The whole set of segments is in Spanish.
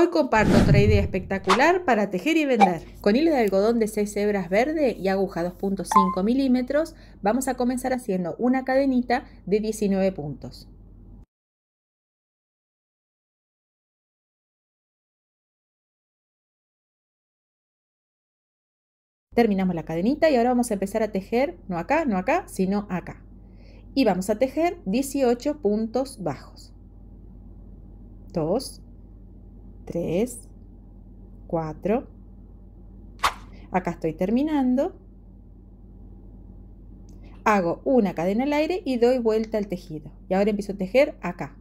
Hoy comparto otra idea espectacular para tejer y vender. Con hilo de algodón de 6 hebras verde y aguja 2.5 milímetros, vamos a comenzar haciendo una cadenita de 19 puntos. Terminamos la cadenita y ahora vamos a empezar a tejer, no acá, no acá, sino acá. Y vamos a tejer 18 puntos bajos. 2, 3, 4. Acá estoy terminando. Hago una cadena al aire y doy vuelta al tejido. Y ahora empiezo a tejer acá.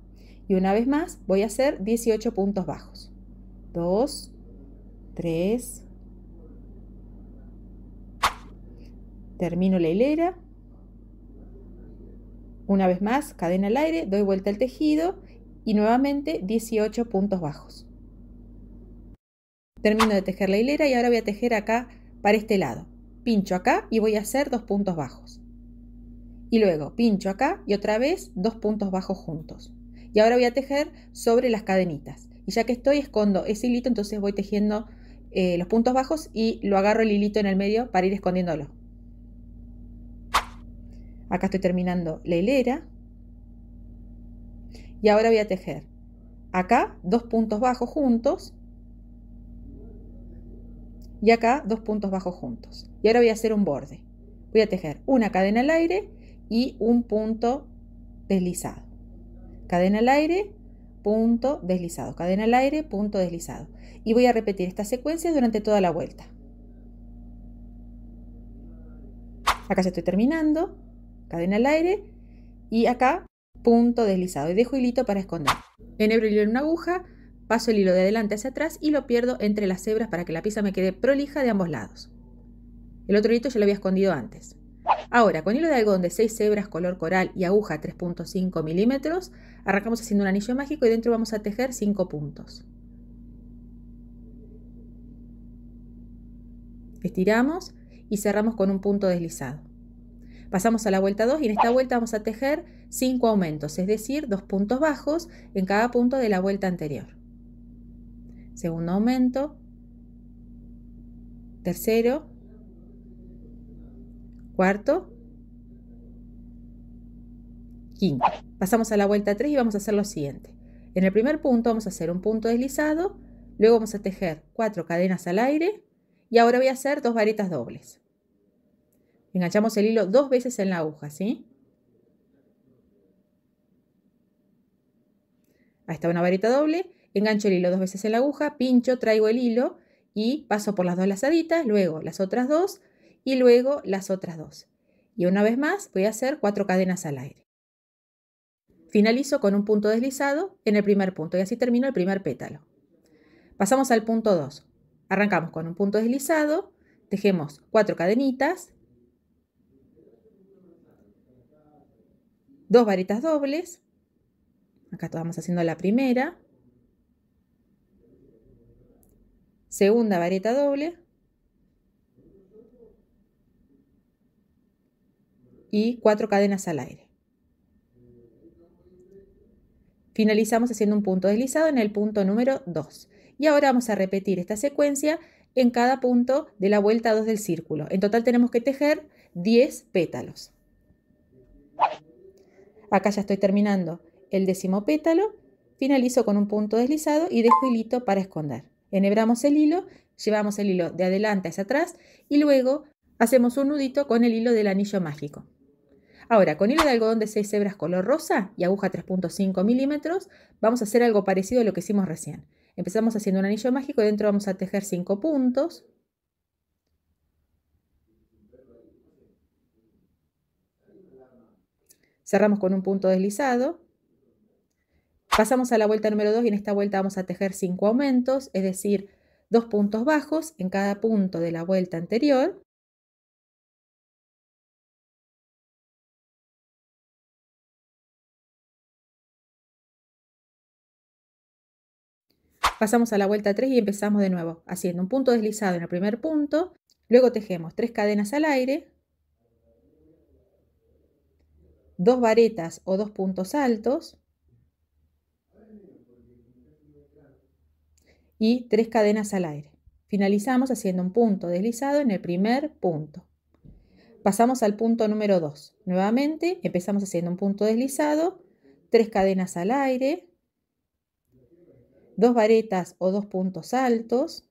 Y una vez más voy a hacer 18 puntos bajos. 2, 3. Termino la hilera. Una vez más, cadena al aire, doy vuelta al tejido y nuevamente 18 puntos bajos. Termino de tejer la hilera y ahora voy a tejer acá para este lado. Pincho acá y voy a hacer dos puntos bajos. Y luego pincho acá y otra vez dos puntos bajos juntos. Y ahora voy a tejer sobre las cadenitas. Y ya que estoy, escondo ese hilito, entonces voy tejiendo eh, los puntos bajos y lo agarro el hilito en el medio para ir escondiéndolo. Acá estoy terminando la hilera. Y ahora voy a tejer acá dos puntos bajos juntos y acá dos puntos bajos juntos. Y ahora voy a hacer un borde. Voy a tejer una cadena al aire y un punto deslizado. Cadena al aire, punto deslizado. Cadena al aire, punto deslizado. Y voy a repetir esta secuencia durante toda la vuelta. Acá se estoy terminando. Cadena al aire y acá punto deslizado. Y dejo hilito para esconder. Enhebro hilo en una aguja Paso el hilo de adelante hacia atrás y lo pierdo entre las hebras para que la pieza me quede prolija de ambos lados. El otro hilo ya lo había escondido antes. Ahora, con hilo de algodón de 6 hebras color coral y aguja 3.5 milímetros, arrancamos haciendo un anillo mágico y dentro vamos a tejer 5 puntos. Estiramos y cerramos con un punto deslizado. Pasamos a la vuelta 2 y en esta vuelta vamos a tejer 5 aumentos, es decir, 2 puntos bajos en cada punto de la vuelta anterior segundo aumento, tercero, cuarto, quinto. Pasamos a la vuelta 3 y vamos a hacer lo siguiente. En el primer punto vamos a hacer un punto deslizado, luego vamos a tejer cuatro cadenas al aire y ahora voy a hacer dos varitas dobles. Enganchamos el hilo dos veces en la aguja, ¿sí? Ahí está una varita doble engancho el hilo dos veces en la aguja, pincho, traigo el hilo y paso por las dos lazaditas, luego las otras dos y luego las otras dos. Y una vez más voy a hacer cuatro cadenas al aire. Finalizo con un punto deslizado en el primer punto y así termino el primer pétalo. Pasamos al punto 2. Arrancamos con un punto deslizado, tejemos cuatro cadenitas, dos varitas dobles, acá estamos haciendo la primera, segunda vareta doble y cuatro cadenas al aire. Finalizamos haciendo un punto deslizado en el punto número 2. Y ahora vamos a repetir esta secuencia en cada punto de la vuelta 2 del círculo. En total tenemos que tejer 10 pétalos. Acá ya estoy terminando el décimo pétalo, finalizo con un punto deslizado y dejo hilito para esconder. Enhebramos el hilo, llevamos el hilo de adelante hacia atrás y luego hacemos un nudito con el hilo del anillo mágico. Ahora, con hilo de algodón de 6 hebras color rosa y aguja 3.5 milímetros, vamos a hacer algo parecido a lo que hicimos recién. Empezamos haciendo un anillo mágico dentro vamos a tejer 5 puntos. Cerramos con un punto deslizado Pasamos a la vuelta número 2 y en esta vuelta vamos a tejer 5 aumentos, es decir, dos puntos bajos en cada punto de la vuelta anterior. Pasamos a la vuelta 3 y empezamos de nuevo, haciendo un punto deslizado en el primer punto, luego tejemos tres cadenas al aire, dos varetas o dos puntos altos, y tres cadenas al aire. Finalizamos haciendo un punto deslizado en el primer punto. Pasamos al punto número 2. Nuevamente empezamos haciendo un punto deslizado, tres cadenas al aire, dos varetas o dos puntos altos,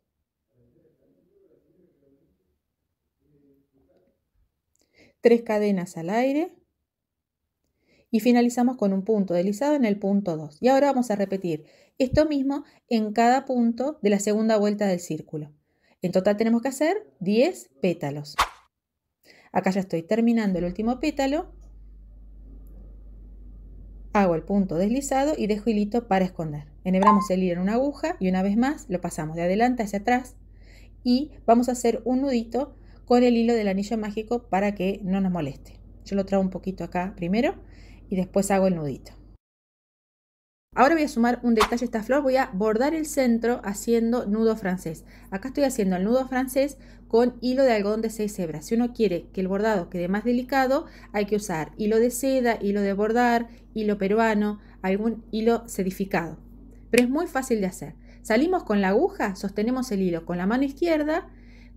tres cadenas al aire, y finalizamos con un punto deslizado en el punto 2. Y ahora vamos a repetir esto mismo en cada punto de la segunda vuelta del círculo. En total tenemos que hacer 10 pétalos. Acá ya estoy terminando el último pétalo. Hago el punto deslizado y dejo hilito para esconder. Enhebramos el hilo en una aguja y una vez más lo pasamos de adelante hacia atrás y vamos a hacer un nudito con el hilo del anillo mágico para que no nos moleste. Yo lo trago un poquito acá primero y después hago el nudito. Ahora voy a sumar un detalle a esta flor, voy a bordar el centro haciendo nudo francés. Acá estoy haciendo el nudo francés con hilo de algodón de seis hebras. Si uno quiere que el bordado quede más delicado, hay que usar hilo de seda, hilo de bordar, hilo peruano, algún hilo sedificado. Pero es muy fácil de hacer. Salimos con la aguja, sostenemos el hilo con la mano izquierda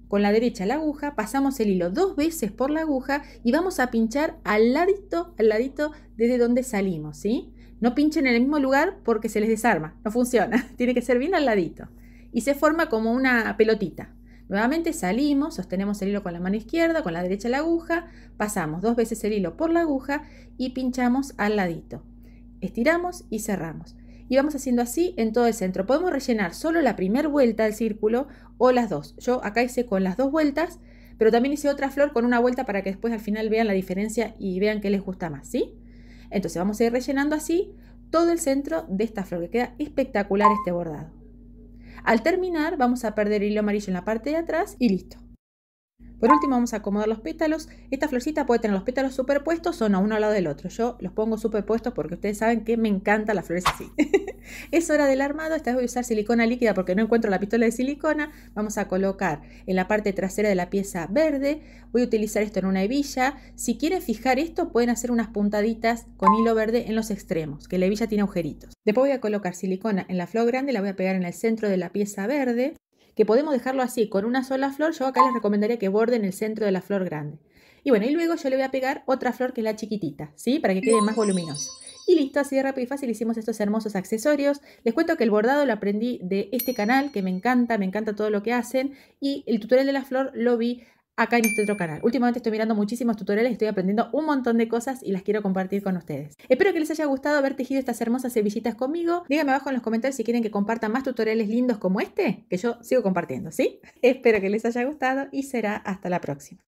con la derecha la aguja, pasamos el hilo dos veces por la aguja y vamos a pinchar al ladito, al ladito desde donde salimos, ¿sí? No pinchen en el mismo lugar porque se les desarma, no funciona, tiene que ser bien al ladito. Y se forma como una pelotita. Nuevamente salimos, sostenemos el hilo con la mano izquierda, con la derecha la aguja, pasamos dos veces el hilo por la aguja y pinchamos al ladito. Estiramos y cerramos y vamos haciendo así en todo el centro. Podemos rellenar solo la primera vuelta del círculo o las dos. Yo acá hice con las dos vueltas, pero también hice otra flor con una vuelta para que después al final vean la diferencia y vean qué les gusta más, ¿sí? Entonces vamos a ir rellenando así todo el centro de esta flor, que queda espectacular este bordado. Al terminar vamos a perder el hilo amarillo en la parte de atrás y listo. Por último vamos a acomodar los pétalos. Esta florcita puede tener los pétalos superpuestos o no, uno al lado del otro. Yo los pongo superpuestos porque ustedes saben que me encanta las flores así. es hora del armado. Esta vez voy a usar silicona líquida porque no encuentro la pistola de silicona. Vamos a colocar en la parte trasera de la pieza verde. Voy a utilizar esto en una hebilla. Si quieren fijar esto pueden hacer unas puntaditas con hilo verde en los extremos, que la hebilla tiene agujeritos. Después voy a colocar silicona en la flor grande, la voy a pegar en el centro de la pieza verde que podemos dejarlo así, con una sola flor, yo acá les recomendaría que borden el centro de la flor grande. Y bueno, y luego yo le voy a pegar otra flor que es la chiquitita, ¿sí? Para que quede más voluminoso. Y listo, así de rápido y fácil hicimos estos hermosos accesorios. Les cuento que el bordado lo aprendí de este canal, que me encanta, me encanta todo lo que hacen. Y el tutorial de la flor lo vi acá en este otro canal. Últimamente estoy mirando muchísimos tutoriales, estoy aprendiendo un montón de cosas y las quiero compartir con ustedes. Espero que les haya gustado haber tejido estas hermosas cebillitas conmigo. Díganme abajo en los comentarios si quieren que compartan más tutoriales lindos como este, que yo sigo compartiendo, ¿sí? Espero que les haya gustado y será hasta la próxima.